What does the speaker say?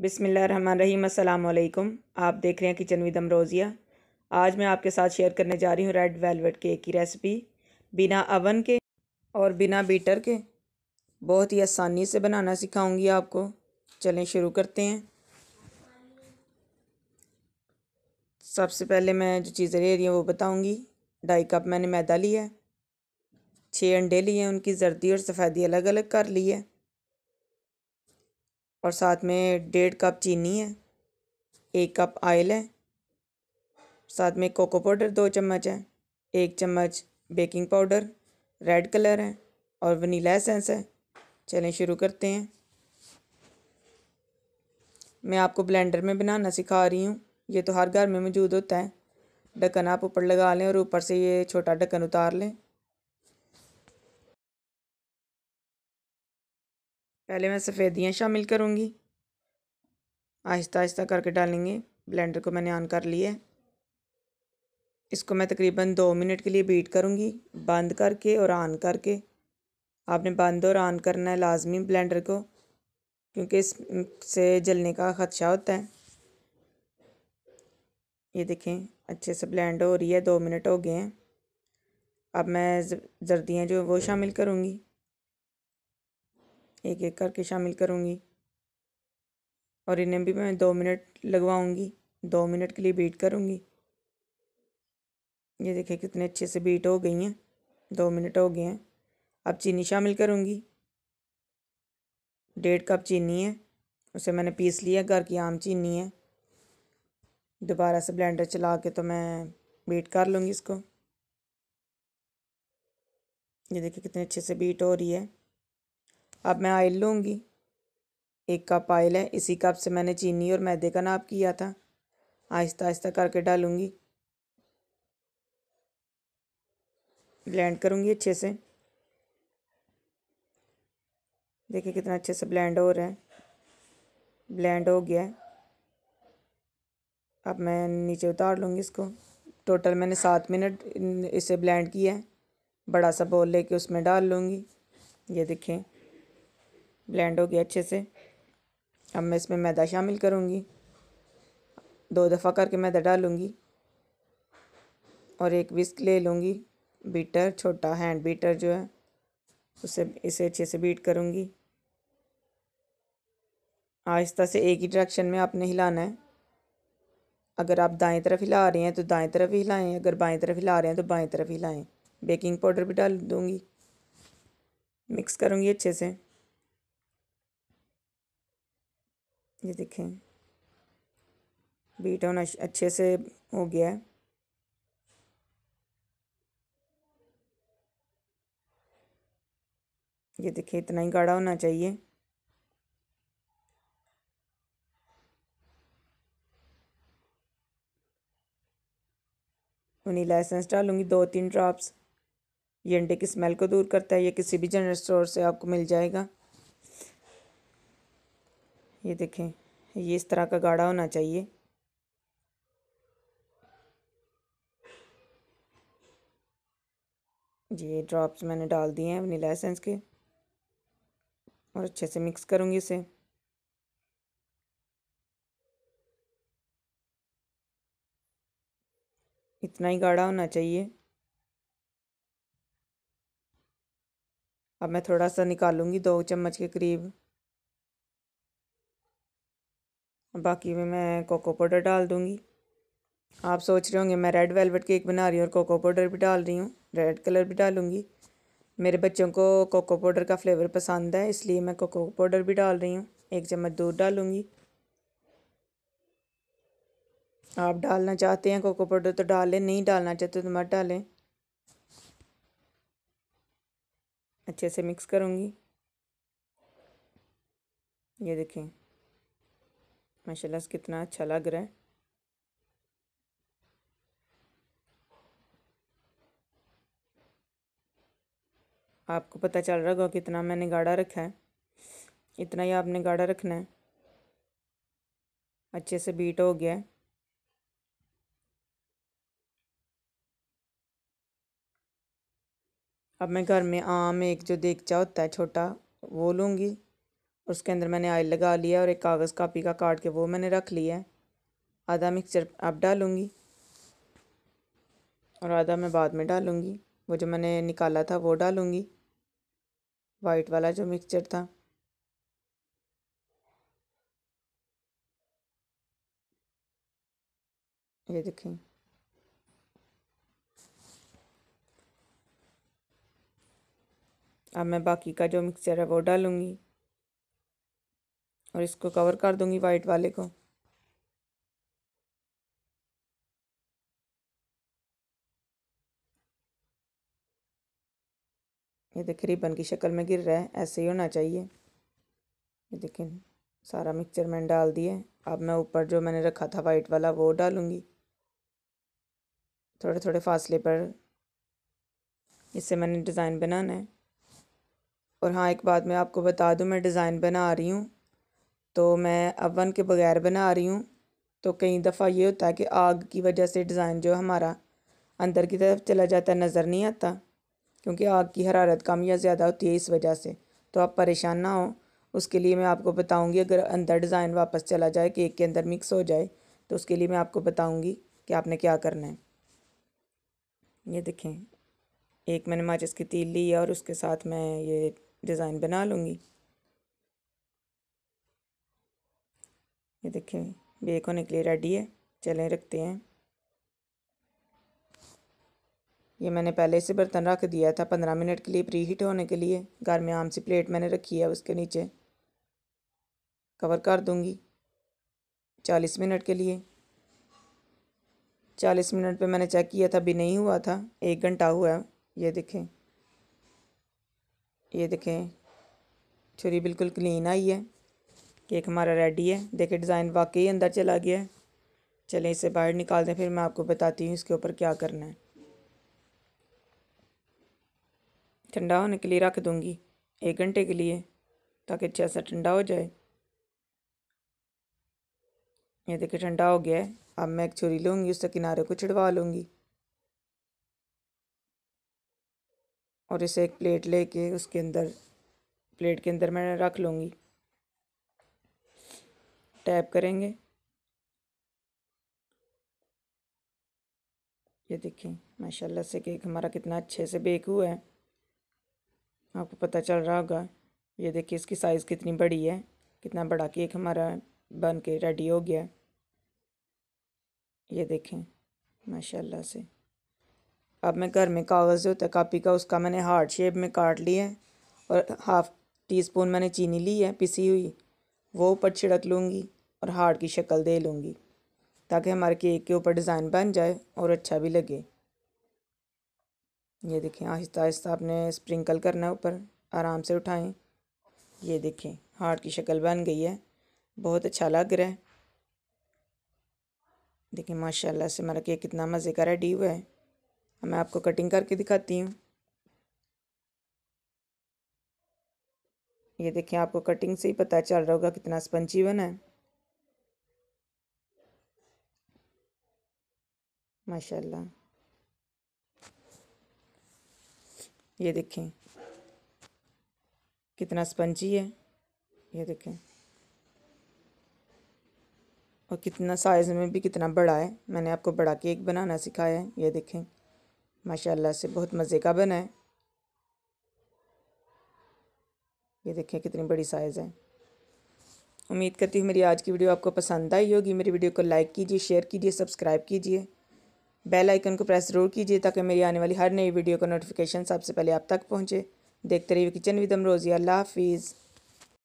बिसमिल्ल रहीकुम आप देख रहे हैं किचन विद अमरोज़िया आज मैं आपके साथ शेयर करने जा रही हूँ रेड वेलवेट केक की रेसिपी बिना अवन के और बिना बीटर के बहुत ही आसानी से बनाना सिखाऊंगी आपको चलें शुरू करते हैं सबसे पहले मैं जो चीज़ें ले रही हूँ वो बताऊँगी ढाई कप मैंने मैदा लिया है छः अंडे लिए उनकी जर्दी और सफ़ेदी अलग अलग कर ली है और साथ में डेढ़ कप चीनी है एक कप आयल है साथ में कोको पाउडर दो चम्मच है एक चम्मच बेकिंग पाउडर रेड कलर है और वनीला एसेंस है चलें शुरू करते हैं मैं आपको ब्लेंडर में बनाना सिखा रही हूँ ये तो हर घर में मौजूद होता है ढक्कन आप ऊपर लगा लें और ऊपर से ये छोटा ढक्कन उतार लें पहले मैं सफ़ेदियाँ शामिल करूँगी आहिस्ता आहिस्ता करके डालेंगे ब्लेंडर को मैंने ऑन कर लिया इसको मैं तकरीबन दो मिनट के लिए बीट करूँगी बंद करके और ऑन करके आपने बंद और ऑन करना है लाजमी ब्लेंडर को क्योंकि इससे जलने का ख़दशा होता है ये देखें अच्छे से ब्लेंड हो रही है दो मिनट हो गए हैं अब मैं जर्दियाँ जो वो शामिल करूँगी एक एक करके शामिल करूँगी और इन्हें भी मैं दो मिनट लगवाऊँगी दो मिनट के लिए बीट करूँगी ये देखिए कितने अच्छे से बीट हो गई हैं दो मिनट हो गए हैं अब चीनी शामिल करूँगी डेढ़ कप चीनी है उसे मैंने पीस लिया घर की आम चीनी है दोबारा से ब्लेंडर चला के तो मैं बीट कर लूँगी इसको ये देखिए कितने अच्छे से बीट हो रही है अब मैं आयल लूँगी एक कप आयल है इसी कप से मैंने चीनी और मैदे का नाप किया था आहिस्ता आहिस्ता करके डालूँगी ब्लेंड करूँगी अच्छे से देखिए कितना अच्छे से ब्लेंड हो रहा है ब्लेंड हो गया है अब मैं नीचे उतार लूँगी इसको टोटल मैंने सात मिनट इसे ब्लेंड किया है बड़ा सा बॉल लेके उसमें डाल लूँगी ये देखें ब्लेंड हो गया अच्छे से अब मैं इसमें मैदा शामिल करूँगी दो दफ़ा करके मैदा डालूँगी और एक विस्क ले लूँगी बीटर छोटा हैंड बीटर जो है उसे इसे अच्छे से बीट करूँगी आहिस्ता से एक ही डायरेक्शन में आपने हिलाना है अगर आप दाएं तरफ हिला रहे हैं तो दाएं तरफ ही हिलाएं अगर बाएं तरफ हिला रहे हैं तो बाएं तरफ हिलाएं बेकिंग पाउडर भी डाल दूँगी मिक्स करूँगी अच्छे से ये देखें बीट ऑन अच्छे से हो गया है ये देखिए इतना ही गाढ़ा होना चाहिए उन्हें लाइसेंस डालूँगी दो तीन ड्रॉप्स ये अंडे की स्मेल को दूर करता है ये किसी भी जनरल स्टोर से आपको मिल जाएगा ये देखें ये इस तरह का गाढ़ा होना चाहिए ये ड्रॉप्स मैंने डाल दिए हैं वनीला एसेंस के और अच्छे से मिक्स करूँगी इसे इतना ही गाढ़ा होना चाहिए अब मैं थोड़ा सा निकालूंगी दो चम्मच के करीब बाकी में मैं कोको पाउडर डाल दूँगी आप सोच रहे होंगे मैं रेड वेलवेट केक बना रही हूँ और कोको पाउडर भी डाल रही हूँ रेड कलर भी डालूँगी मेरे बच्चों को कोको पाउडर का फ्लेवर पसंद है इसलिए मैं कोको पाउडर भी डाल रही हूँ एक चम्मच दूध डालूँगी आप डालना चाहते हैं कोको पाउडर तो डालें नहीं डालना चाहते तो मत डालें अच्छे से मिक्स करूँगी ये देखें माशाल्लाह से कितना अच्छा लग रहा है आपको पता चल रहा होगा कितना मैंने गाढ़ा रखा है इतना ही आपने गाढ़ा रखना है अच्छे से बीट हो गया अब मैं घर में आम एक जो देगचा होता है छोटा वो लूँगी उसके अंदर मैंने आयल लगा लिया और एक कागज़ कापी का काट के वो मैंने रख लिया है आधा मिक्सचर अब डालूँगी और आधा मैं बाद में डालूँगी वो जो मैंने निकाला था वो डालूँगी वाइट वाला जो मिक्सचर था ये देखें अब मैं बाकी का जो मिक्सचर है वो डालूँगी और इसको कवर कर दूंगी वाइट वाले को ये देखिए रिबन की शक्ल में गिर रहा है ऐसे ही होना चाहिए ये देखिए सारा मिक्सचर मैंने डाल दिया अब मैं ऊपर जो मैंने रखा था वाइट वाला वो डालूँगी थोड़े थोड़े फासले पर इससे मैंने डिज़ाइन बनाना है और हाँ एक बात मैं आपको बता दूँ मैं डिज़ाइन बना रही हूँ तो मैं अवन के बग़ैर बना रही हूँ तो कई दफ़ा ये होता है कि आग की वजह से डिज़ाइन जो हमारा अंदर की तरफ चला जाता नज़र नहीं आता क्योंकि आग की हरारत कम या ज़्यादा होती है इस वजह से तो आप परेशान ना हो उसके लिए मैं आपको बताऊंगी अगर अंदर डिज़ाइन वापस चला जाए केक के अंदर मिक्स हो जाए तो उसके लिए मैं आपको बताऊंगी कि आपने क्या करना है ये देखें एक मैंने माचिस की तील ली है और उसके साथ मैं ये डिज़ाइन बना लूँगी ये देखिए बेक होने के लिए रेडी है चलें रखते हैं ये मैंने पहले से बर्तन रख दिया था पंद्रह मिनट के लिए प्री हीट होने के लिए घर में आम सी प्लेट मैंने रखी है उसके नीचे कवर कर दूँगी चालीस मिनट के लिए चालीस मिनट पे मैंने चेक किया था अभी नहीं हुआ था एक घंटा हुआ है ये देखें ये देखें छुरी बिल्कुल क्लीन आई है केक हमारा रेडी है देखिए डिज़ाइन वाकई अंदर चला गया है चलें इसे बाहर निकाल दें फिर मैं आपको बताती हूँ इसके ऊपर क्या करना है ठंडा होने के लिए रख दूँगी एक घंटे के लिए ताकि अच्छा सा ठंडा हो जाए ये देखिए ठंडा हो गया है अब मैं एक छुरी लूँगी उससे किनारे को छिड़वा लूँगी और इसे एक प्लेट लेके उसके अंदर प्लेट के अंदर मैं रख लूँगी टैप करेंगे ये देखिए माशाल्लाह से केक हमारा कितना अच्छे से बेक हुआ है आपको पता चल रहा होगा ये देखिए इसकी साइज़ कितनी बड़ी है कितना बड़ा केक हमारा बन के रेडी हो गया ये देखें माशाल्लाह से अब मैं घर में कागज़ जो होता है कापी का उसका मैंने हार्ड शेप में काट लिया है और हाफ़ टी स्पून मैंने चीनी ली है पिसी हुई वो ऊपर छिड़क लूँगी और हार्ट की शक्ल दे लूँगी ताकि हमारे केक के ऊपर डिज़ाइन बन जाए और अच्छा भी लगे ये देखें आहिस्ता आहिस्ता आपने स्प्रिंकल करना है ऊपर आराम से उठाएं ये देखें हार्ट की शक्ल बन गई है बहुत अच्छा लग रहा है देखिए माशाल्लाह से हमारा केक कितना मज़े का रेडी हुआ है मैं आपको कटिंग करके दिखाती हूँ ये देखिए आपको कटिंग से ही पता चल रहा होगा कितना स्पंजी बना है माशाल्लाह ये देखें कितना स्पंजी है ये देखें और कितना साइज़ में भी कितना बड़ा है मैंने आपको बड़ा केक बनाना सिखाया है ये देखें माशाल्लाह से बहुत मज़े का बना है ये देखें कितनी बड़ी साइज़ है उम्मीद करती हूँ मेरी आज की वीडियो आपको पसंद आई होगी मेरी वीडियो को लाइक कीजिए शेयर कीजिए सब्सक्राइब कीजिए बेल आइकन को प्रेस जरूर कीजिए ताकि मेरी आने वाली हर नई वीडियो का नोटिफिकेशन सबसे पहले आप तक पहुँचे देखते रहिए किचन विदम रोज़ी अल्लाह हाफिज़